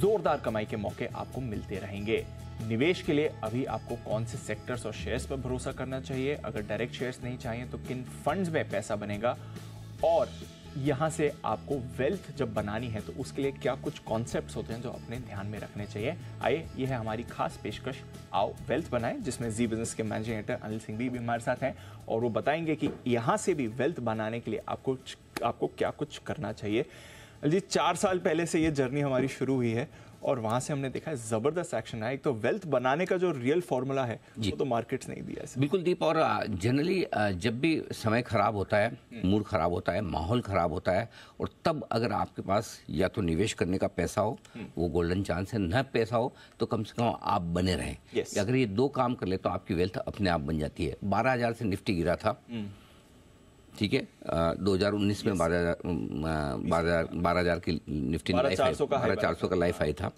जोरदार कमाई के मौके आपको मिलते रहेंगे निवेश के लिए अभी आपको कौन से सेक्टर्स और शेयर्स पर भरोसा करना चाहिए अगर डायरेक्ट शेयर्स नहीं चाहिए तो किन फंड्स में पैसा बनेगा और यहाँ से आपको वेल्थ जब बनानी है तो उसके लिए क्या कुछ कॉन्सेप्ट्स होते हैं जो अपने ध्यान में रखने चाहिए आइए यह है हमारी खास पेशकश आओ वेल्थ बनाए जिसमें जी बिजनेस के मैनेजिंग डायरेक्टर अनिल सिंह भी हमारे साथ हैं और वो बताएंगे कि यहाँ से भी वेल्थ बनाने के लिए आपको आपको क्या कुछ करना चाहिए जी चार साल पहले से ये जर्नी हमारी शुरू हुई है और वहां से हमने देखा है जबरदस्त एक्शन है एक तो वेल्थ बनाने का जो रियल फॉर्मूला है वो तो मार्केट्स नहीं दिया है बिल्कुल दीप और जनरली जब भी समय खराब होता है मूड हम्म। खराब होता है माहौल खराब होता है और तब अगर आपके पास या तो निवेश करने का पैसा हो हम्म। वो गोल्डन चांस है न पैसा हो तो कम से कम आप बने रहें अगर ये दो काम कर ले तो आपकी वेल्थ अपने आप बन जाती है बारह से निफ्टी गिरा था हम्म। ठीक है दो हजार उन्नीस में बारह बारह हजार की निफ्टी लाइफ बारह चार सौ का लाइफ आई था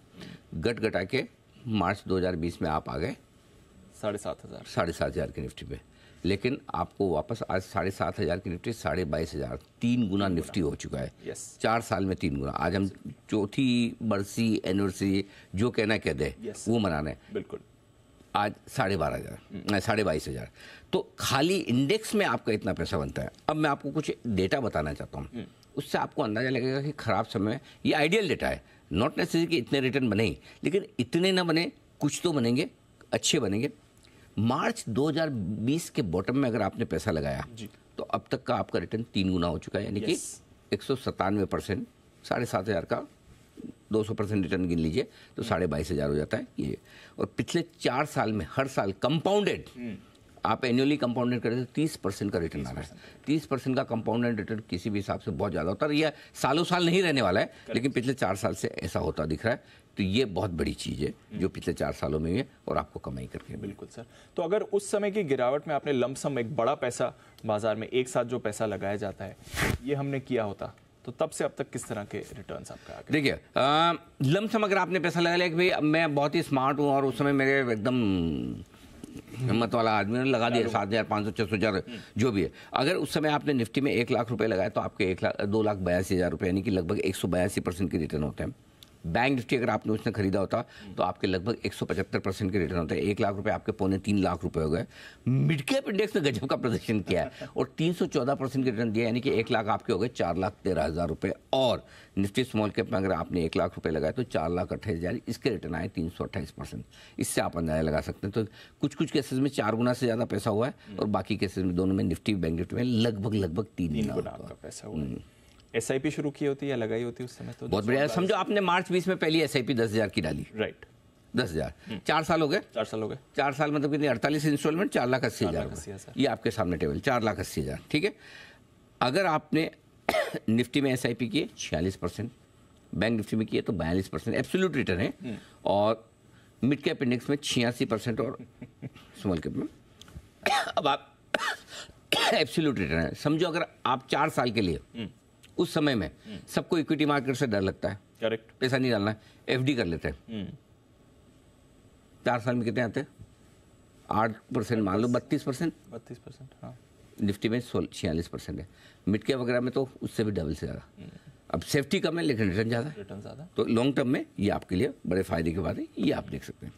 गट गटा के मार्च 2020 में आप आ गए साढ़े सात हज़ार साढ़े सात हज़ार की निफ्टी पे लेकिन आपको वापस आज साढ़े सात हज़ार की निफ्टी साढ़े बाईस हज़ार तीन गुना निफ्टी हो चुका है चार साल में तीन गुना आज हम चौथी बरसी एनिवर्सरी जो कहना कह दे वो मनाना है बिल्कुल आज साढ़े बारह हज़ार हम्म। साढ़े बाईस हज़ार तो खाली इंडेक्स में आपका इतना पैसा बनता है अब मैं आपको कुछ डेटा बताना चाहता हूँ हम्म। उससे आपको अंदाजा लगेगा कि खराब समय ये आइडियल डेटा है नॉट नेसेसरी कि इतने रिटर्न बने लेकिन इतने ना बने कुछ तो बनेंगे अच्छे बनेंगे मार्च 2020 के बॉटम में अगर आपने पैसा लगाया तो अब तक का आपका रिटर्न तीन गुना हो चुका है यानी कि एक सौ सतानवे परसेंट साढ़े सात हज़ार का दो सौ परसेंट रिटर्न गिन लीजिए तो हम्म। साढ़े बाईस हज़ार हो जाता है ये और पिछले चार साल में हर साल कंपाउंडेड आप एनुअली कंपाउंडेड करें तो तीस परसेंट का रिटर्न आ रहा है तीस परसेंट का कंपाउंडेड रिटर्न किसी भी हिसाब से बहुत ज़्यादा होता है यह सालों साल नहीं रहने वाला है लेकिन पिछले चार साल से ऐसा होता दिख रहा है तो ये बहुत बड़ी चीज़ है जो hmm. पिछले चार सालों में है और आपको कमाई करके बिल्कुल सर तो अगर उस समय की गिरावट में आपने लमसम एक बड़ा पैसा बाजार में एक साथ जो पैसा लगाया जाता है ये हमने किया होता तो तब से अब तक किस तरह के रिटर्न आपका देखिए लमसम अगर आपने पैसा लगा लिया कि भाई मैं बहुत ही स्मार्ट हूँ और उस समय मेरे एकदम हिम्मत वाला आदमी ने लगा दिया सात हज़ार पाँच सौ छः सौ हजार जो भी है अगर उस समय आपने निफ्टी में एक लाख रुपए लगाए तो आपके एक लाख दो लाख बयासी हज़ार रुपये यानी कि लगभग एक सौ बयासी परसेंट के रिटर्न होते हैं बैंक निफ्टी अगर आपने उसने खरीदा होता तो आपके लगभग पचहत्तर परसेंट के रिटर्न होता है एक लाख रुपए आपके पौने तीन लाख रुपए हो गए मिड कैप इंडेक्स ने गजब का प्रदर्शन किया है और चौदह परसेंट के रिटर्न दिया यानी कि एक लाख आपके हो गए चार लाख तेरह हज़ार रुपये और निफ्टी स्मॉल कैप में अगर आपने एक लाख रुपये लगाए तो चार लाख अट्ठाईस हज़ार इसके रिटर्न आए तीन सौ अट्ठाईस परसेंट इससे आप अंदाजा लगा सकते हैं तो कुछ कुछ केसेज में चार गुना से ज़्यादा पैसा हुआ है और बाकी केसेज में दोनों में निफ्टी बैंक निफ्टी में लगभग लगभग तीन गुना पैसा हुआ है हम्म। एस शुरू की होती या लगाई होती है उस समय तो बहुत बढ़िया समझो आपने मार्च बीस में पहली एस आई पी दस हज़ार की डाली राइट दस हज़ार हम्म। चार साल हो गए चार साल हो गए चार साल मतलब कितनी अड़तालीस इंस्टॉलमेंट चार लाख अस्सी हज़ार ये आपके सामने टेबल चार लाख अस्सी हज़ार ठीक है अगर आपने निफ्टी में एस आई पी किए छियालीस परसेंट बैंक निफ्टी में किए तो बयालीस परसेंट एब्सोल्यूट रिटर्न है हम्म। और मिड कैप इंडेक्स में छियासी परसेंट और स्मॉल कैप में अब आप एब्सोल्यूट रिटर्न है समझो अगर आप चार साल के लिए हम्म। उस समय में सबको इक्विटी मार्केट से डर लगता है करेक्ट पैसा नहीं डालना है एफ कर लेते हैं हम्म। चार साल में कितने आते आठ परसेंट मान लो बत्तीस परसेंट बत्तीस परसेंट हाँ निफ्टी में सोलह छियालीस परसेंट है मिड कैप वगैरह में तो उससे भी डबल से ज़्यादा हम्म। अब सेफ्टी कम है लेकिन रिटर्न ज़्यादा रिटर्न ज़्यादा तो लॉन्ग टर्म में ये आपके लिए बड़े फायदे की बात है ये आप देख सकते हैं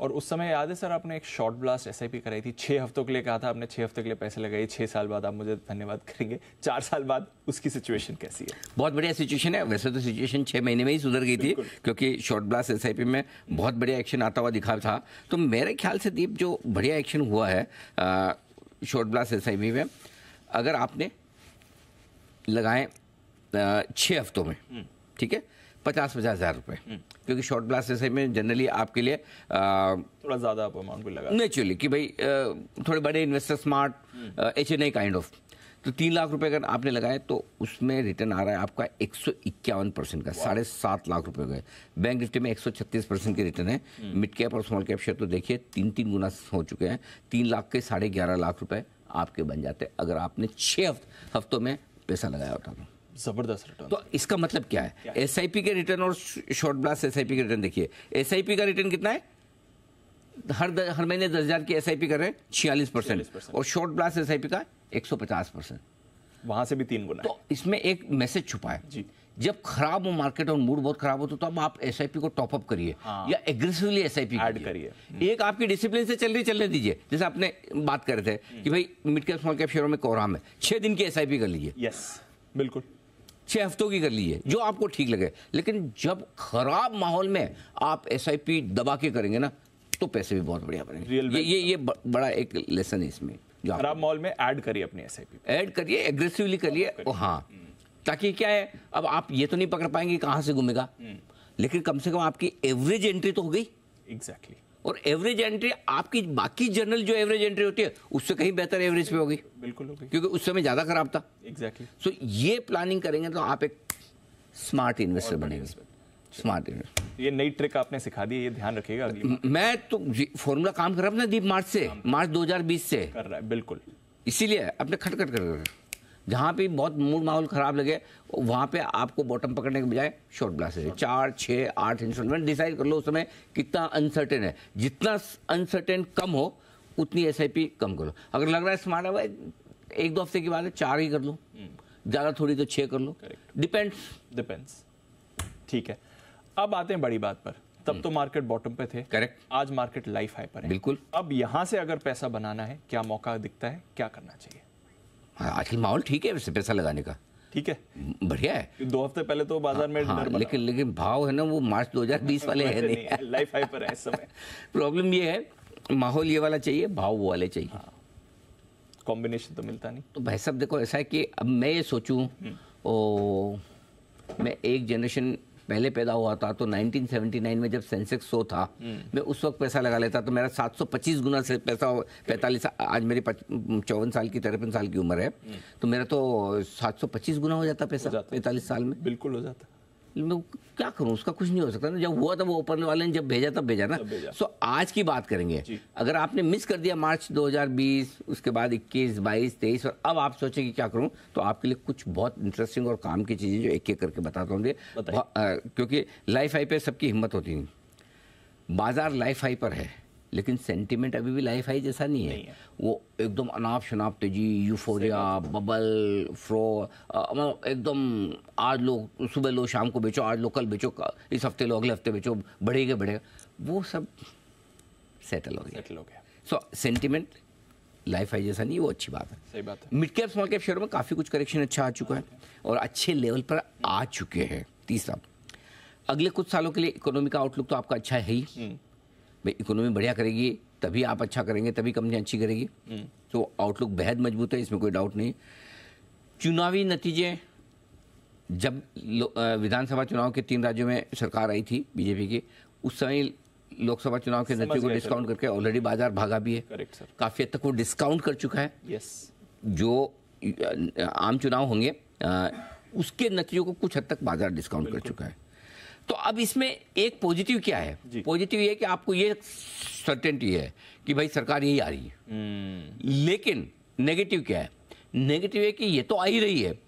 और उस समय याद है सर आपने एक शॉर्ट ब्लास्ट एस कराई थी छः हफ्तों के लिए कहा था आपने छः हफ्ते के लिए पैसे लगाए छः साल बाद आप मुझे धन्यवाद करेंगे चार साल बाद उसकी सिचुएशन कैसी है बहुत बढ़िया सिचुएशन है वैसे तो सिचुएशन छः महीने में ही सुधर गई थी क्योंकि शॉर्ट ब्लास्ट एस में बहुत बढ़िया एक्शन आता हुआ दिखा था तो मेरे ख्याल से दीप जो बढ़िया एक्शन हुआ है शॉर्ट ब्लास्ट एस में अगर आपने लगाए छः हफ्तों में हम्म। ठीक है पचास पचास हज़ार रुपये हम्म। क्योंकि शॉर्ट ब्लास्ट में जनरली आपके लिए आ, थोड़ा ज़्यादा अमाउंट भी लगा नेचुरली कि भाई थोड़े बड़े investor smart H N kind of तो तीन लाख रुपए अगर आपने लगाए तो उसमें रिटर्न आ रहा है आपका एक सौ इक्यावन परसेंट का साढ़े सात लाख रुपए गए बैंक निफ्टी में एक सौ छत्तीस परसेंट के रिटर्न है मिड हम्म। कैप और स्मॉल कैप शेयर तो देखिए तीन तीन गुना हो चुके हैं तीन लाख के साढ़े ग्यारह लाख रुपए आपके बन जाते अगर आपने छः हफ्तों में पैसा लगाया होता तो जबरदस्त रिटर्न तो इसका मतलब क्या है एस के रिटर्न और शॉर्ट ब्लास्ट एस के रिटर्न देखिए एस का रिटर्न कितना है हर द, हर महीने दस हज़ार की एस कर रहे हैं छियालीस परसेंट और शॉर्ट ब्लास्ट एस का एक सौ पचास परसेंट वहां से भी तीन गुना तो इसमें एक मैसेज छुपा है जी जब खराब हो मार्केट और मूड बहुत खराब हो तो तब आप एस को टॉपअप करिए हाँ। या एग्रेसिवली एस आई करिए हम्म। एक आपकी डिसिप्लिन से चल रही चलने दीजिए जैसे आपने बात कर रहे थे हम्म। कि भाई मिड कैप स्मॉल कैप शेयरों में कोहराम है छह दिन की एस कर लीजिए यस बिल्कुल छः हफ्तों की कर लीजिए जो आपको ठीक लगे लेकिन जब खराब माहौल में आप एस दबा के करेंगे ना तो पैसे भी बहुत बढ़िया बनेंगे ये ये तो ये बड़ा एक लेसन है इसमें जो खराब माहौल में ऐड करिए अपने एस ऐड करिए एग्रेसिवली करिए हाँ ताकि क्या है अब आप ये तो नहीं पकड़ पाएंगे कहाँ से घूमेगा hmm. लेकिन कम से कम आपकी एवरेज एंट्री तो हो गई एग्जैक्टली exactly. और एवरेज एंट्री आपकी बाकी जनरल जो एवरेज एंट्री होती है उससे कहीं बेहतर एवरेज पे होगी बिल्कुल होगी क्योंकि उस समय ज़्यादा खराब था एग्जैक्टली exactly. सो so, ये प्लानिंग करेंगे तो आप एक स्मार्ट इन्वेस्टर बनेंगे स्मार्ट इन्वेस्टर ये नई ट्रिक आपने सिखा दी ये ध्यान रखिएगा मैं तो फॉर्मूला काम कर रहा हूँ ना दीप मार्च से मार्च दो से कर रहा है बिल्कुल इसीलिए अपने खटखट कर रहे जहाँ पे बहुत मूड माहौल ख़राब लगे वहाँ पे आपको बॉटम पकड़ने के बजाय शॉर्ट ब्लास्ट है चार छः आठ इंस्टॉलमेंट डिसाइड कर लो उस समय कितना अनसर्टेन है जितना अनसर्टेन कम हो उतनी एस कम करो अगर लग रहा है स्मार्ट है भाई एक दो हफ्ते की बात है चार ही कर लो हम्म। ज़्यादा थोड़ी तो छः कर लो डिपेंड्स डिपेंड्स ठीक है अब आते हैं बड़ी बात पर तब हम्म। तो मार्केट बॉटम पे थे करेक्ट आज मार्केट लाइफ हाई पर है बिल्कुल अब यहां से अगर पैसा बनाना है क्या मौका दिखता है क्या करना चाहिए हाँ आजकल माहौल ठीक है वैसे पैसा लगाने का ठीक है बढ़िया है दो हफ्ते पहले तो बाजार में हाँ, हाँ लेकिन लेकिन भाव है ना वो मार्च 2020 वाले है नहीं है लाइफ हाई पर है समय प्रॉब्लम ये है माहौल ये वाला चाहिए भाव वो वाले चाहिए कॉम्बिनेशन हाँ। तो मिलता नहीं तो भाई साहब देखो ऐसा है कि अब मैं ये सोचूं हम्म। ओ मैं एक जनरेशन पहले पैदा हुआ था तो 1979 में जब सेंसेक्स सो था हम्म। मैं उस वक्त पैसा लगा लेता तो मेरा 725 गुना से पैसा पैंतालीस आज मेरी चौवन साल की तिरपन साल की उम्र है हम्म। तो मेरा तो 725 गुना हो जाता पैसा पैंतालीस साल में बिल्कुल हो जाता मैं क्या करूं उसका कुछ नहीं हो सकता ना जब हुआ था वो ओपन वाले ने जब भेजा तब भेजा ना सो so, आज की बात करेंगे अगर आपने मिस कर दिया मार्च 2020 उसके बाद 21 22 23 और अब आप सोचें कि क्या करूं तो आपके लिए कुछ बहुत इंटरेस्टिंग और काम की चीज़ें जो एक एक करके बताता हूँ क्योंकि लाइफ हाई पर सबकी हिम्मत होती है बाज़ार लाइफ हाई पर है लेकिन सेंटिमेंट अभी भी लाइफ हाई जैसा नहीं है, नहीं है। वो एकदम अनाप शनाप तेजी यूफोरिया बबल फ्रो मतलब एकदम आज लोग सुबह लो शाम को बेचो आज लो कल बेचो इस हफ्ते लो अगले हफ्ते बेचो बढ़ेगा बढ़ेगा वो सब सेटल हो गया सो सेंटिमेंट लाइफ हाई जैसा नहीं वो अच्छी बात है सही बात है mid cap small cap share में काफ़ी कुछ करेक्शन अच्छा आ चुका है और अच्छे लेवल पर आ चुके हैं तीसरा अगले कुछ सालों के लिए इकोनॉमी का आउटलुक तो आपका अच्छा है ही हम्म। भाई इकोनॉमी बढ़िया करेगी तभी आप अच्छा करेंगे तभी कंपनी अच्छी करेगी हम्म। तो आउटलुक बेहद मजबूत है इसमें कोई डाउट नहीं चुनावी नतीजे जब विधानसभा चुनाव के तीन राज्यों में सरकार आई थी बीजेपी की उस समय लोकसभा चुनाव के नतीजों को डिस्काउंट करके ऑलरेडी बाजार भागा भी है काफी हद तक वो डिस्काउंट कर चुका है यस जो आम चुनाव होंगे उसके नतीजों को कुछ हद तक बाजार डिस्काउंट कर चुका है तो अब इसमें एक पॉजिटिव क्या है पॉजिटिव ये कि आपको ये सर्टेनिटी है कि भाई सरकार यही आ रही है हम्म। लेकिन नेगेटिव क्या है नेगेटिव है कि ये तो आ ही रही है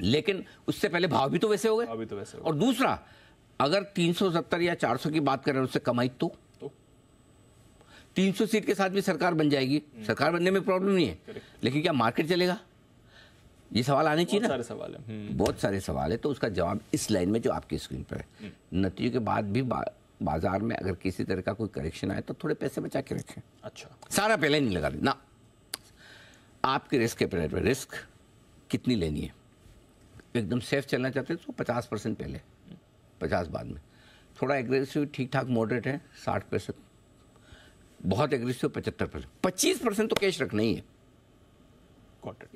लेकिन उससे पहले भाव भी तो वैसे हो गए तो वैसे हो और दूसरा अगर 370 या 400 की बात करें उससे कमाई तो? तो तीन सौ सीट के साथ भी सरकार बन जाएगी हम्म। सरकार बनने में प्रॉब्लम नहीं है लेकिन क्या मार्केट चलेगा ये सवाल आने चाहिए ना सारे सवाल है हम्म। बहुत सारे सवाल है तो उसका जवाब इस लाइन में जो आपकी स्क्रीन पर है हम्म। नतीजों के बाद भी बा, बाजार में अगर किसी तरह का कोई करेक्शन आए तो थोड़े पैसे बचा के रखें अच्छा सारा पहले नहीं लगा ना आपके रिस्क के पीरियड रिस्क कितनी लेनी है एकदम सेफ चलना चाहते हैं तो पचास परसेंट पहले पचास बाद में थोड़ा एग्रेसिव ठीक ठाक मॉडरेट है साठ परसेंट बहुत एग्रेसिव पचहत्तर परसेंट पच्चीस परसेंट तो कैश रखना ही है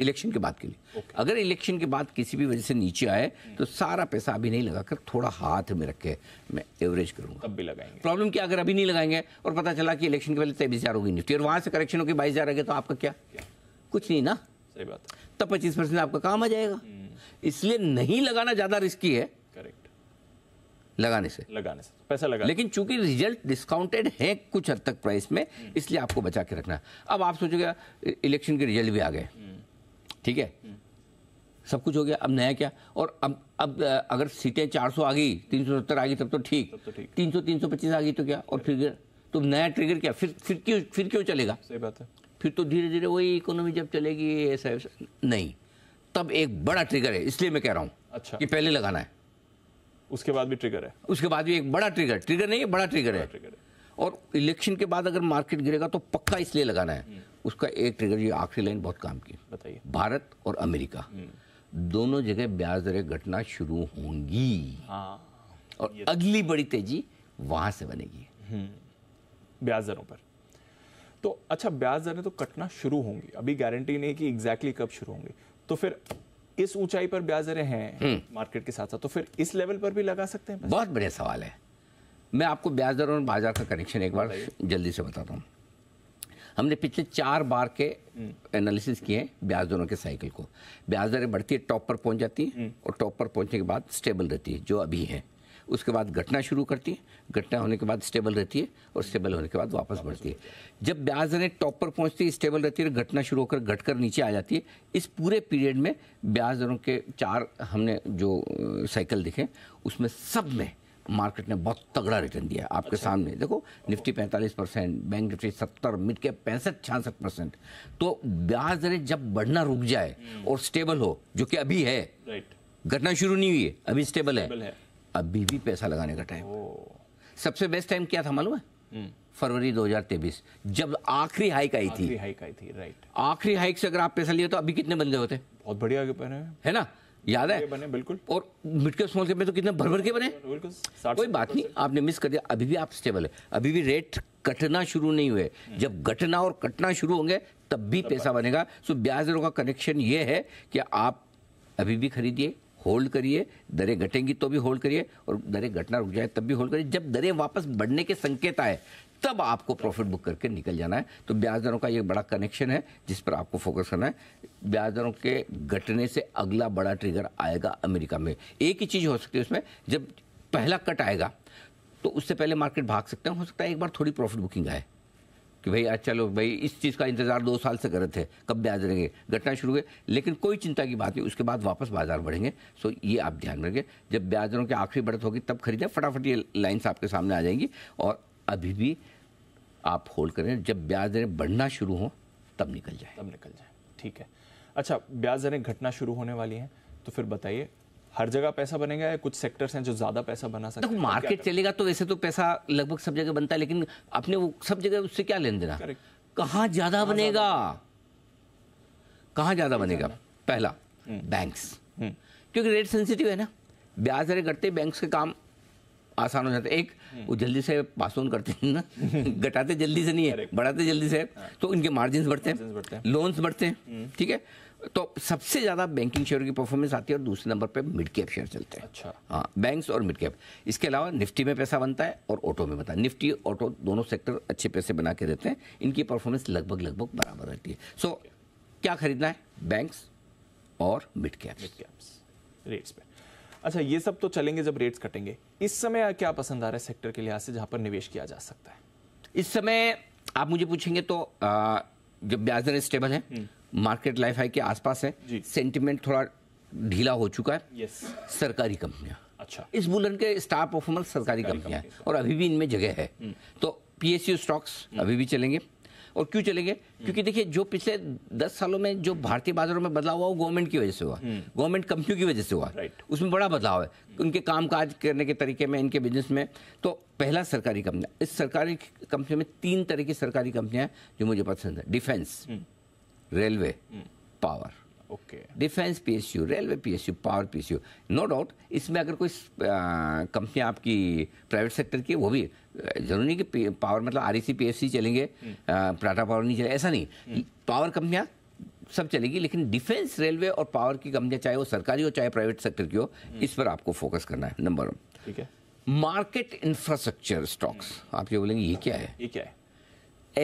इलेक्शन के बाद के लिए okay. अगर इलेक्शन के बाद किसी भी वजह से नीचे आए तो सारा पैसा अभी नहीं लगाकर थोड़ा हाथ में रख के मैं एवरेज करूंगा तब भी लगाएंगे प्रॉब्लम क्या अगर अभी नहीं लगाएंगे और पता चला कि इलेक्शन के पहले तो तेईस हज़ार होगी निफ्टी और वहां से करेक्शन होगी बाईस हज़ार आ तो आपका क्या? कुछ नहीं ना सही बात तब पच्चीस परसेंट आपका काम आ जाएगा हम्म। इसलिए नहीं लगाना ज़्यादा रिस्की है करेक्ट लगाने से लगाने से पैसा लगा लेकिन चूंकि रिजल्ट डिस्काउंटेड है कुछ हद तक प्राइस में हम्म। इसलिए आपको बचा के रखना अब आप सोचोगे इलेक्शन के रिजल्ट भी आ गए हम्म। ठीक है सब कुछ हो गया अब नया क्या और अब अब अगर सीटें 400 आ गई 370 आ गई तो तब तो ठीक तीन सौ तीन सौ पच्चीस आ गई तो क्या और फिर तो नया ट्रिगर क्या फिर फिर क्यों फिर क्यों चलेगा सही बात है फिर तो धीरे धीरे वही इकोनॉमी जब चलेगी ऐसा नहीं तब एक बड़ा ट्रिगर है इसलिए मैं कह रहा हूँ अच्छा कि पहले लगाना है उसके बाद भी ट्रिगर है उसके बाद भी एक बड़ा ट्रिगर ट्रिगर नहीं है बड़ा ट्रिगर है और इलेक्शन के बाद अगर मार्केट गिरेगा तो पक्का इसलिए लगाना है हम्म। उसका एक ट्रिगर ये आखिरी लाइन बहुत काम की बताइए भारत और अमेरिका हम्म। दोनों जगह ब्याज दरें घटना शुरू होंगी हाँ। और तो- अगली बड़ी तेजी वहां से बनेगी हम्म। ब्याज दरों पर तो अच्छा ब्याज दरें तो कटना शुरू होंगी अभी गारंटी नहीं कि एग्जैक्टली exactly कब शुरू होंगे तो फिर इस ऊंचाई पर ब्याज दरें हैं मार्केट हम्म। के साथ साथ तो फिर इस लेवल पर भी लगा सकते हैं बहुत बढ़िया सवाल है मैं आपको ब्याज दर और बाजार का कनेक्शन एक बार जल्दी से बताता हूँ हमने पिछले चार बार के एनालिसिस हम्म। किए हैं ब्याज दरों के साइकिल को ब्याज दरें बढ़ती है टॉप पर पहुंच जाती है हम्म। और टॉप पर पहुंचने के बाद स्टेबल रहती है जो अभी है उसके बाद घटना शुरू करती है घटना होने के बाद स्टेबल रहती है और स्टेबल होने के बाद वापस बढ़ती है जब ब्याज दरें टॉप पर पहुंचती है स्टेबल रहती है घटना शुरू होकर घटकर नीचे आ जाती है इस पूरे पीरियड में ब्याज दरों के चार हमने जो साइकिल देखे उसमें सब में मार्केट ने बहुत तगड़ा रिटर्न दिया आपके अच्छा। सामने देखो Nifty 45 percent bank Nifty 70 mid के पैंसठ छियासठ परसेंट तो ब्याज दरें जब बढ़ना रुक जाए हम्म। और स्टेबल हो जो कि अभी है घटना शुरू नहीं हुई है अभी स्टेबल है अभी भी पैसा लगाने का टाइम सबसे बेस्ट टाइम क्या था मालूम है हम्म। फरवरी 2023 जब आखिरी हाइक आई थी हाइक आई थी राइट आखिरी हाइक से अगर आप पैसा लिए तो अभी कितने बंदे होते बहुत बढ़िया है ना याद है बने बिल्कुल और मिड कैप स्मॉल कैप में तो कितने भर भर के बने बिल्कुल कोई बात नहीं आपने मिस कर दिया अभी भी आप स्टेबल है अभी भी रेट कटना शुरू नहीं हुए हम्म। जब घटना और कटना शुरू होंगे तब भी पैसा बनेगा सो ब्याज दरों का कनेक्शन ये है कि आप अभी भी खरीदिए होल्ड करिए दरें घटेंगी तो भी होल्ड करिए और दरें घटना रुक जाए तब भी होल्ड करिए जब दरें वापस बढ़ने के संकेत आए तब आपको प्रॉफिट बुक करके निकल जाना है तो ब्याज दरों का ये बड़ा कनेक्शन है जिस पर आपको फोकस करना है ब्याज दरों के घटने से अगला बड़ा ट्रिगर आएगा अमेरिका में एक ही चीज़ हो सकती है उसमें जब पहला कट आएगा तो उससे पहले मार्केट भाग सकते हैं हो सकता है एक बार थोड़ी प्रॉफिट बुकिंग आए कि भाई आज चलो भाई इस चीज़ का इंतजार दो साल से कर रहे थे कब ब्याज देंगे घटना शुरू हुए लेकिन कोई चिंता की बात नहीं उसके बाद वापस बाजार बढ़ेंगे सो ये आप ध्यान रखें जब ब्याज दरों की आखिरी बढ़त होगी तब खरीदें फटाफट ये लाइन्स आपके सामने आ जाएंगी और अभी भी आप होल्ड करें जब ब्याज दरें बढ़ना शुरू हों तब निकल जाए तब निकल जाए ठीक है अच्छा ब्याज दरें घटना शुरू होने वाली हैं तो फिर बताइए हर जगह पैसा बनेगा या कुछ सेक्टर्स हैं जो ज्यादा पैसा बना सकते हैं मार्केट चलेगा तो वैसे तो पैसा लगभग सब जगह बनता है लेकिन अपने वो सब जगह उससे क्या लेन देना कहा ज्यादा बनेगा कहा ज्यादा बनेगा पहला बैंक्स हम्म। हम्म। क्योंकि रेट सेंसिटिव है ना ब्याज दरें घटते बैंक्स के काम आसान हो जाता है एक हम्म। वो जल्दी से पास ऑन करते हैं ना घटाते जल्दी से नहीं है बढ़ाते जल्दी से हाँ। तो इनके मार्जिन बढ़ते हैं लोन्स बढ़ते हैं हम्म। ठीक है तो सबसे ज़्यादा बैंकिंग शेयर की परफॉर्मेंस आती है और दूसरे नंबर पे मिड कैप शेयर चलते हैं अच्छा हाँ बैंक्स और मिड कैप इसके अलावा निफ्टी में पैसा बनता है और ऑटो में बनता है निफ्टी ऑटो दोनों सेक्टर अच्छे पैसे बना के देते हैं इनकी परफॉर्मेंस लगभग लगभग बराबर रहती है सो क्या खरीदना है बैंक्स और mid caps mid caps rates पर अच्छा ये सब तो चलेंगे जब रेट्स कटेंगे इस समय क्या पसंद आ रहा है सेक्टर के लिहाज से जहाँ पर निवेश किया जा सकता है इस समय आप मुझे पूछेंगे तो आ, जब ब्याज दर स्टेबल है मार्केट लाइफ हाई के आसपास है सेंटिमेंट थोड़ा ढीला हो चुका है सरकारी कंपनियां अच्छा इस बुलन के स्टार परफॉर्मर सरकारी कंपनियां और अभी भी इनमें जगह है हम्म। तो पीएसयू स्टॉक्स हम्म। अभी भी चलेंगे और क्यों चलेंगे हम्म। क्योंकि देखिए जो पिछले दस सालों में जो भारतीय बाजारों में बदलाव हुआ वो गवर्नमेंट की वजह से हुआ गवर्नमेंट हम्म। कंपनियों की वजह से हुआ उसमें बड़ा बदलाव है हम्म। उनके कामकाज करने के तरीके में इनके बिजनेस में तो पहला सरकारी कंपनी इस सरकारी कंपनी में तीन तरह की सरकारी कंपनियां जो मुझे पसंद है defence railway power okay defence PSU railway PSU power PSU no doubt इसमें अगर कोई कंपनियां आपकी प्राइवेट सेक्टर की वो भी जरूरी नहीं कि पावर मतलब आर सी e चलेंगे प्राटा हम्म। पावर नहीं चलेंगे ऐसा नहीं पावर हम्म। कंपनियां सब चलेगी लेकिन डिफेंस रेलवे और पावर की कंपनियां चाहे वो सरकारी हो चाहे प्राइवेट सेक्टर की हो हम्म। इस पर आपको फोकस करना है नंबर वन ठीक है मार्केट इंफ्रास्ट्रक्चर स्टॉक्स आप ये बोलेंगे ये क्या है ये क्या है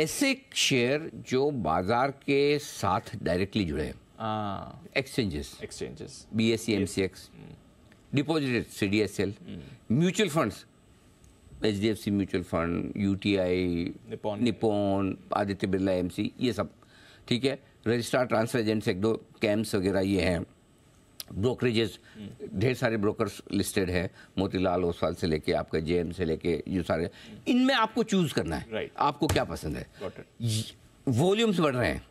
ऐसे शेयर जो बाजार के साथ डायरेक्टली जुड़े हैं exchanges exchanges B S C M C X MCX, C D S L mutual fund H D F C mutual fund U T I Nippon Aditya Birla M C ये सब ठीक है रजिस्ट्रार ट्रांसफर एजेंट्स एक दो camps वगैरह ये हैं brokerages mm. ढेर सारे ब्रोकर्स लिस्टेड है मोतीलाल ओसवाल से लेके आपका एम से लेके ये सारे इनमें आपको चूज करना है आपको क्या पसंद है वॉल्यूम्स बढ़ रहे हैं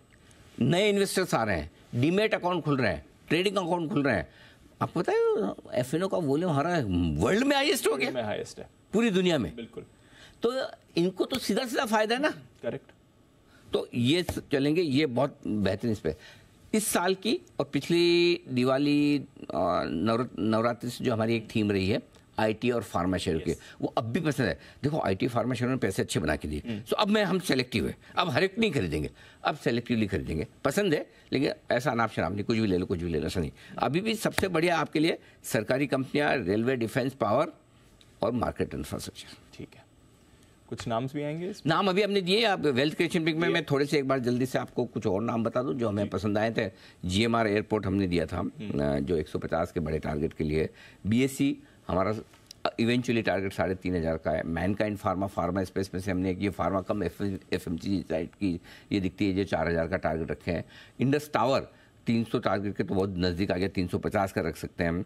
नए इन्वेस्टर्स आ रहे हैं डीमेट अकाउंट खुल रहे हैं ट्रेडिंग अकाउंट खुल रहे हैं आपको पता है एफ का वॉल्यूम हमारा वर्ल्ड में हाइएस्ट हो गया हाइएस्ट है पूरी दुनिया में बिल्कुल तो इनको तो सीधा सीधा फायदा है ना करेक्ट तो ये चलेंगे ये बहुत बेहतरीन इस पर इस साल की और पिछली दिवाली नवरात्रि से जो हमारी एक थीम रही है आईटी और फार्मा शेयर yes. के वो अब भी पसंद है देखो आईटी फार्मा शेयर ने पैसे अच्छे बना के दिए सो हम्म। so, अब मैं हम सेलेक्टिव है अब हर एक नहीं खरीदेंगे अब सेलेक्टिवली खरीदेंगे पसंद है लेकिन ऐसा अनाप शराब नहीं कुछ भी ले लो कुछ भी ले लो ऐसा नहीं हम्म। अभी भी सबसे बढ़िया आपके लिए सरकारी कंपनियाँ रेलवे डिफेंस पावर और मार्केट इंफ्रास्ट्रक्चर ठीक है कुछ नाम्स भी आएंगे इस नाम अभी हमने दिए आप वेल्थ क्रिएशन पिक में मैं थोड़े से एक बार जल्दी से आपको कुछ और नाम बता दूं जो हमें पसंद आए थे जीएमआर एयरपोर्ट हमने दिया था हम्म। जो 150 के बड़े टारगेट के लिए बीएससी हमारा इवेंचुअली टारगेट साढ़े तीन हज़ार का है मैन फार्मा फार्मा स्पेस में से हमने ये फार्मा कम F F M G side की ये दिखती है जो चार हज़ार का टारगेट रखे हैं इंडस टावर तीन सौ टारगेट के तो बहुत नज़दीक आ गया तीन सौ पचास का रख सकते हैं हम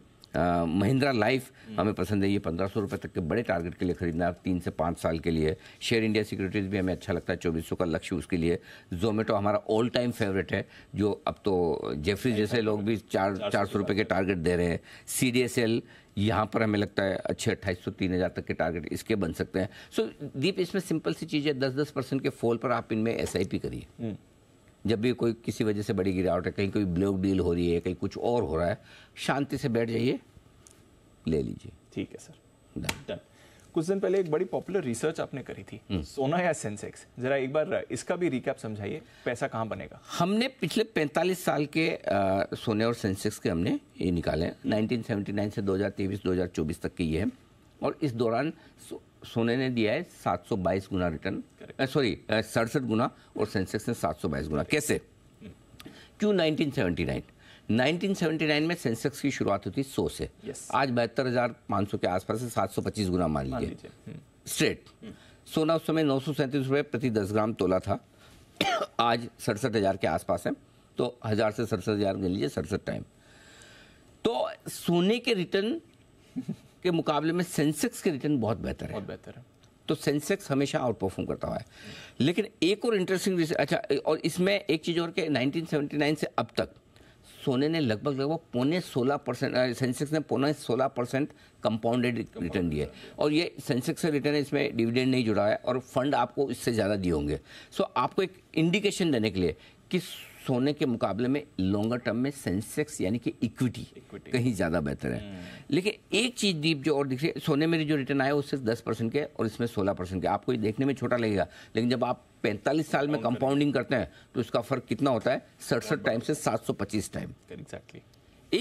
महिंद्रा हम्म। लाइफ हमें पसंद है ये पंद्रह सौ रुपये तक के बड़े टारगेट के लिए खरीदना आप तीन से पाँच साल के लिए शेयर इंडिया सिक्योरिटीज़ भी हमें अच्छा लगता है चौबीस सौ का लक्ष्य उसके लिए जोमेटो हमारा ऑल टाइम फेवरेट है जो अब तो जेफरी जैसे लोग भी चार चार सौ रुपये के टारगेट दे रहे हैं सी डी एस एल यहाँ पर हमें लगता है अच्छे अट्ठाईस सौ तीन हज़ार तक के टारगेट इसके बन सकते हैं सो so, दीप इसमें सिंपल सी चीज़ है दस दस परसेंट के फॉल पर आप इनमें एस करिए हम्म। जब भी कोई किसी वजह से बड़ी गिरावट है कहीं कोई ब्लॉक डील हो रही है कहीं कुछ और हो रहा है शांति से बैठ जाइए ले लीजिए ठीक है सर डन कुछ दिन पहले एक बड़ी पॉपुलर रिसर्च आपने करी थी हम्म। सोना या सेंसेक्स जरा एक बार इसका भी रिकैप समझाइए पैसा कहाँ बनेगा हमने पिछले 45 साल के आ, सोने और सेंसेक्स के हमने ये निकाले 1979 से 2023 2024 तक के ये है और इस दौरान सो, सोने ने दिया है 722 गुना रिटर्न सॉरी सड़सठ गुना और सेंसेक्स ने सात गुना कैसे हम्म। क्यों नाइनटीन 1979 में सेंसेक्स की शुरुआत होती सौ से yes. आज बहत्तर हजार पाँच सौ के आसपास से सात सौ पच्चीस गुना मान लीजिए हम्म। स्ट्रेट हम्म। सोना उस समय नौ सौ सैंतीस रुपये प्रति दस ग्राम तोला था आज सड़सठ हज़ार के आसपास है तो हज़ार से सड़सठ हज़ार मिल लीजिए सड़सठ टाइम तो सोने के रिटर्न के मुकाबले में सेंसेक्स के रिटर्न बहुत बेहतर है बहुत बेहतर है तो सेंसेक्स हमेशा आउट परफॉर्म करता हुआ है लेकिन एक और इंटरेस्टिंग अच्छा और इसमें एक चीज़ और के 1979 से अब तक सोने ने लगभग लगभग पौने सोलह परसेंट सेंसेक्स ने पौने सोलह परसेंट कंपाउंडेड रिटर्न दिए और ये सेंसेक्स से रिटर्न इसमें डिविडेंड नहीं जुड़ा है और फंड आपको इससे ज़्यादा दिए होंगे सो आपको एक इंडिकेशन देने के लिए कि सोने के मुकाबले में लॉन्गर टर्म में सेंसेक्स यानी कि इक्विटी कहीं ज़्यादा बेहतर है हम्म। लेकिन एक चीज़ दीप जो और दिख रही है सोने में जो रिटर्न आया वो सिर्फ दस परसेंट के और इसमें सोलह परसेंट के आपको ये देखने में छोटा लगेगा लेकिन जब आप पैंतालीस साल में कंपाउंडिंग करते हैं तो इसका फर्क कितना होता है सड़सठ टाइम से सात सौ पच्चीस टाइम एग्जैक्टली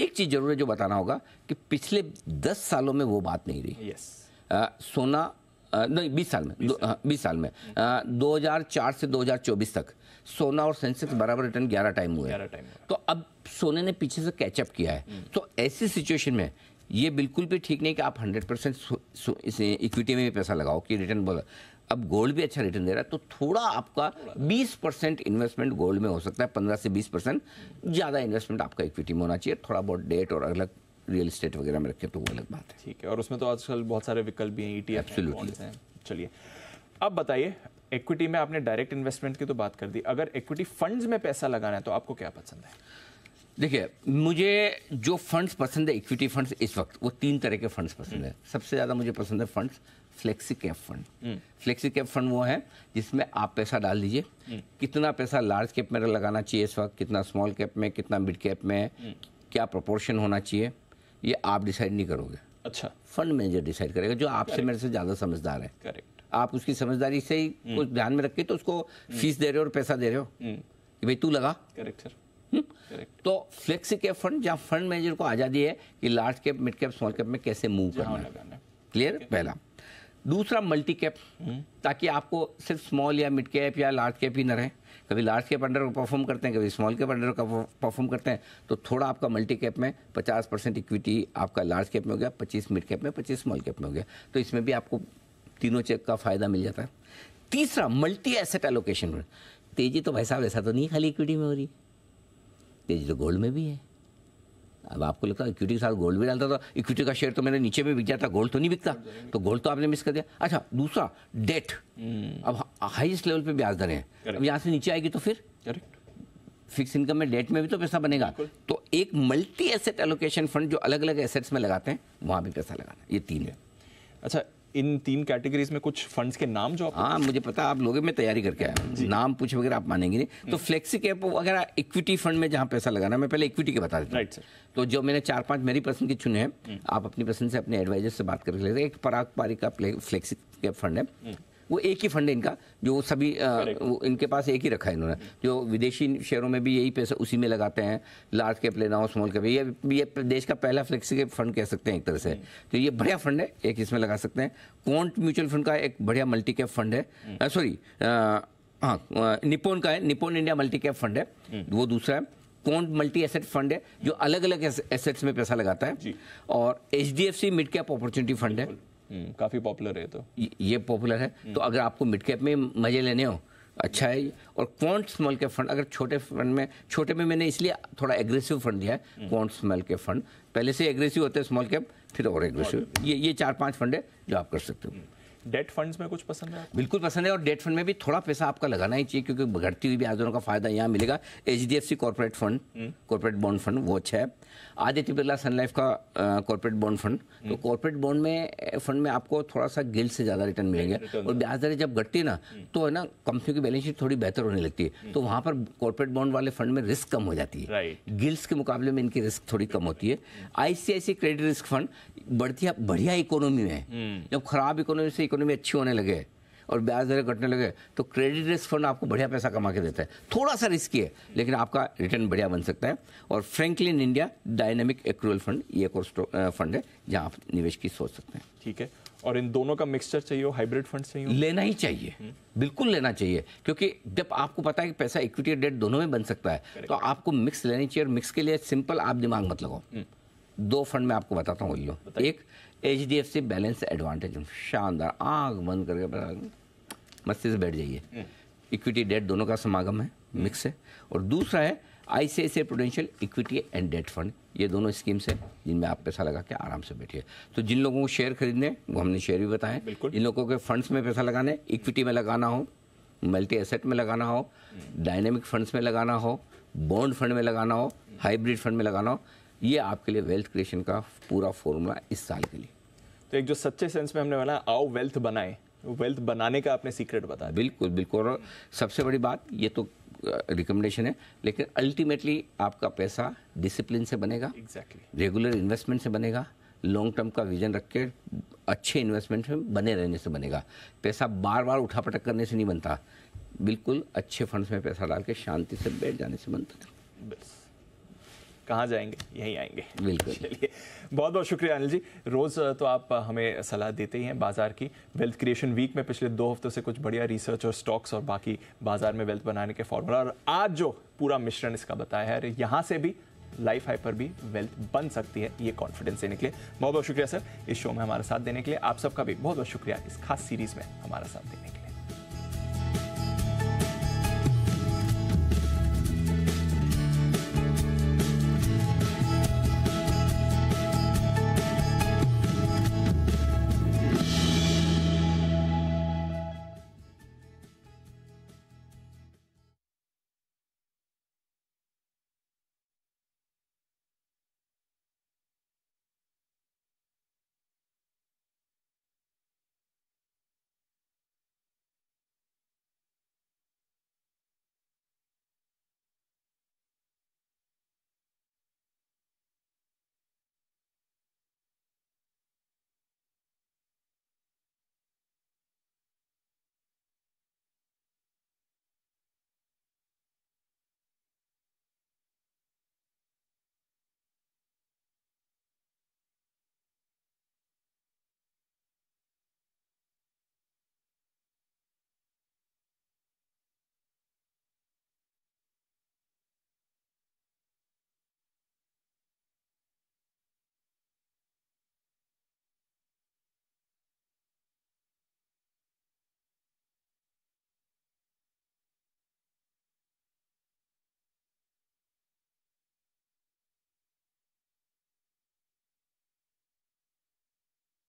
एक चीज़ जरूर है जो बताना होगा कि पिछले दस सालों में वो बात नहीं रही yes. सोना नहीं बीस साल में बीस साल में दो हज़ार चार से दो हज़ार चौबीस तक सोना और सेंसेक्स बराबर रिटर्न ग्यारह टाइम हुए ग्यारह टाइम तो अब सोने ने पीछे से कैचअप किया है हम्म। तो ऐसी सिचुएशन में ये बिल्कुल भी ठीक नहीं कि आप 100 परसेंट इक्विटी में भी पैसा लगाओ कि रिटर्न बोला अब गोल्ड भी अच्छा रिटर्न दे रहा है तो थोड़ा आपका 20 परसेंट इन्वेस्टमेंट गोल्ड में हो सकता है 15 से 20 परसेंट ज़्यादा इन्वेस्टमेंट आपका इक्विटी में होना चाहिए थोड़ा बहुत डेट और अलग रियल इस्टेट वगैरह में रखें तो वो अलग बात है ठीक है और उसमें तो आजकल बहुत सारे विकल्प भी हैं ई e टी चलिए अब बताइए इक्विटी में आपने डायरेक्ट इन्वेस्टमेंट की तो बात कर दी अगर इक्विटी फंड्स में पैसा लगाना है तो आपको क्या पसंद है देखिए मुझे जो फंड्स पसंद है इक्विटी फंड्स इस वक्त वो तीन तरह के फंड्स पसंद है हम्म। सबसे ज़्यादा मुझे पसंद है funds flexi cap fund flexi cap fund वो है जिसमें आप पैसा डाल दीजिए हम्म। कितना पैसा लार्ज कैप में लगाना चाहिए इस वक्त कितना स्मॉल कैप में कितना मिड कैप में हम्म। क्या प्रोपोर्शन होना चाहिए ये आप डिसाइड नहीं करोगे अच्छा फंड मैनेजर डिसाइड करेगा जो आपसे मेरे से ज़्यादा समझदार है करेक्ट आप उसकी समझदारी से ही हम्म। कुछ ध्यान में रखिए तो उसको हम्म। फीस दे रहे हो और पैसा दे रहे हो हम्म। कि भाई तू लगा करेक्ट सर तो फ्लेक्स कैप फंड जहाँ फंड मैनेजर को आज़ादी है कि large cap mid cap small cap में कैसे मूव करना है क्लियर पहला दूसरा मल्टी कैप ताकि आपको सिर्फ स्मॉल या मिड कैप या लार्ज कैप ही न रहे कभी लार्ज कैप अंडर परफॉर्म करते हैं कभी स्मॉल कैप अंडर परफॉर्म करते हैं तो थोड़ा आपका मल्टी कैप में 50 परसेंट इक्विटी आपका लार्ज कैप में हो गया 25 मिड कैप में 25 स्मॉल कैप में हो गया तो इसमें भी आपको तीनों चेक का फ़ायदा मिल जाता है तीसरा मल्टी एसेट एलोकेशन तेजी तो भाई साहब ऐसा तो नहीं खाली इक्विटी में हो रही तेजी तो गोल्ड में भी है अब आपको लगता है इक्विटी के साथ गोल्ड भी डालता था इक्विटी का शेयर तो मेरे नीचे में बिक जाता गोल्ड तो नहीं बिकता तो गोल्ड तो आपने मिस कर दिया अच्छा दूसरा डेट हम्म। अब हाईएस्ट लेवल पे ब्याज दरें हैं अब यहाँ से नीचे आएगी तो फिर करेक्ट फिक्स इनकम में डेट में भी तो पैसा बनेगा तो एक मल्टी एसेट एलोकेशन फंड जो अलग अलग एसेट्स में लगाते हैं वहाँ भी पैसा लगाना ये तीन है अच्छा इन तीन कैटेगरीज में कुछ फंड्स के नाम जो हाँ मुझे पता आप लोगों में तैयारी करके आया नाम पूछ वगैरह आप मानेंगे नहीं तो फ्लेक्सी हम्म। कैप अगर इक्विटी फंड में जहाँ पैसा लगाना मैं पहले इक्विटी के बता देता हूँ तो जो मैंने चार पांच मेरी पसंद के चुने हैं हम्म। आप अपनी पसंद से अपने एडवाइजर से बात करके ले एक पराग पारी का फ्लेक्सी कैप फंड है हम्म। वो एक ही फंड है इनका जो सभी आ, इनके पास एक ही रखा है इन्होंने जो विदेशी शेयरों में भी यही पैसा उसी में लगाते हैं लार्ज कैप लेना हो स्मॉल कैप ये ये देश का पहला फ्लेक्सी फंड कह सकते हैं एक तरह से हम्म। तो ये बढ़िया फंड है एक इसमें लगा सकते हैं कॉन्ट म्यूचुअल फंड का एक बढ़िया मल्टी कैप फंड है हम्म। सॉरी हाँ निपोन का है Nippon India multi cap fund है हम्म। वो दूसरा है कौन मल्टी एसेट फंड है जो अलग अलग एसेट्स में पैसा लगाता है और H D F C mid cap opportunity fund है हम्म, काफ़ी पॉपुलर है तो ये पॉपुलर है तो अगर आपको मिड कैप में मज़े लेने हो अच्छा है और क्वांट स्मॉल के फंड अगर छोटे फंड में छोटे में मैंने इसलिए थोड़ा एग्रेसिव फंड दिया है क्वांट स्मॉल के फंड पहले से एग्रेसिव होते हैं स्मॉल कैप फिर और एग्रेसिव ये ये चार पांच फंड है जो आप कर सकते हो हम्म। डेट फंड्स में कुछ पसंद है बिल्कुल पसंद है और डेट फंड में भी थोड़ा पैसा आपका लगाना ही चाहिए क्योंकि घटती हुई ब्याजों का फायदा यहाँ मिलेगा H D F C corporate fund hmm. Corporate bond fund वो अच्छा है आदित्य बिरला सनलाइफ का कॉरपोरेट बॉन्ड फंड तो हम्म। कॉरपोरेट बॉन्ड में फंड में आपको थोड़ा सा गिल से ज़्यादा रिटर्न मिलेंगे और ब्याज दरें जब घटती है ना हम्म। तो है ना कंपनी की बैलेंस शीट थोड़ी बेहतर होने लगती है तो वहाँ पर कॉरपोरेट बॉन्ड वाले फंड में रिस्क कम हो जाती है गिल्स के मुकाबले में इनकी रिस्क थोड़ी कम होती है आईसीआईसी क्रेडिट रिस्क फंड बढ़ती बढ़िया इकोनॉमी में जब खराब इकोनॉमी से इकोनॉमी अच्छी होने लगे और ब्याज दरें घटने लगे तो क्रेडिट रिस्क फंड आपको बढ़िया पैसा कमा के देता है थोड़ा सा रिस्की है लेकिन आपका रिटर्न बढ़िया बन सकता है और Franklin India dynamic accrual fund ये एक और फंड है जहाँ आप निवेश की सोच सकते हैं ठीक है और इन दोनों का मिक्सचर चाहिए हाइब्रिड फंड चाहिए लेना ही चाहिए हम्म। बिल्कुल लेना चाहिए क्योंकि जब आपको पता है कि पैसा इक्विटी और डेट दोनों में बन सकता है तो आपको मिक्स लेनी चाहिए और मिक्स के लिए सिंपल आप दिमाग मत लगाओ हम्म। दो फंड में आपको बताता हूँ एक H D F C balance advantage शानदार आग बंद करके मस्ती से बैठ जाइए इक्विटी हम्म। डेट दोनों का समागम है मिक्स है और दूसरा है I C I C Prudential equity and debt fund ये दोनों स्कीम्स हैं जिनमें आप पैसा लगा के आराम से बैठिए तो जिन लोगों को शेयर खरीदने वो हमने शेयर भी बताएं इन लोगों के फंड्स में पैसा लगाने इक्विटी में लगाना हो मल्टी एसेट में लगाना हो डायनेमिक हम्म। फंड्स में लगाना हो बॉन्ड फंड में लगाना हो हाइब्रिड फंड में लगाना हो ये आपके लिए वेल्थ क्रिएशन का पूरा फॉर्मूला इस साल के लिए तो एक जो सच्चे सेंस में हमने वाला आओ वेल्थ बनाए वेल्थ बनाने का आपने सीक्रेट बताया बिल्कुल बिल्कुल और सबसे बड़ी बात ये तो रिकमेंडेशन है लेकिन अल्टीमेटली आपका पैसा डिसिप्लिन से बनेगा एग्जैक्टली रेगुलर इन्वेस्टमेंट से बनेगा लॉन्ग टर्म का विजन रख के अच्छे इन्वेस्टमेंट में बने रहने से बनेगा पैसा बार बार उठा पटक करने से नहीं बनता बिल्कुल अच्छे फंड्स में पैसा डाल के शांति से बैठ जाने से बनता है कहाँ जाएंगे यहीं आएंगे बिल्कुल चलिए बहुत बहुत शुक्रिया अनिल जी रोज़ तो आप हमें सलाह देते ही हैं बाजार की वेल्थ क्रिएशन वीक में पिछले दो हफ्तों से कुछ बढ़िया रिसर्च और स्टॉक्स और बाकी बाजार में वेल्थ बनाने के फॉर्मूला और आज जो पूरा मिश्रण इसका बताया है यहाँ से भी लाइफ हाई पर भी वेल्थ बन सकती है ये कॉन्फिडेंस देने के लिए बहुत बहुत शुक्रिया सर इस शो में हमारा साथ देने के लिए आप सबका भी बहुत बहुत शुक्रिया इस खास सीरीज में हमारा साथ देने के लिए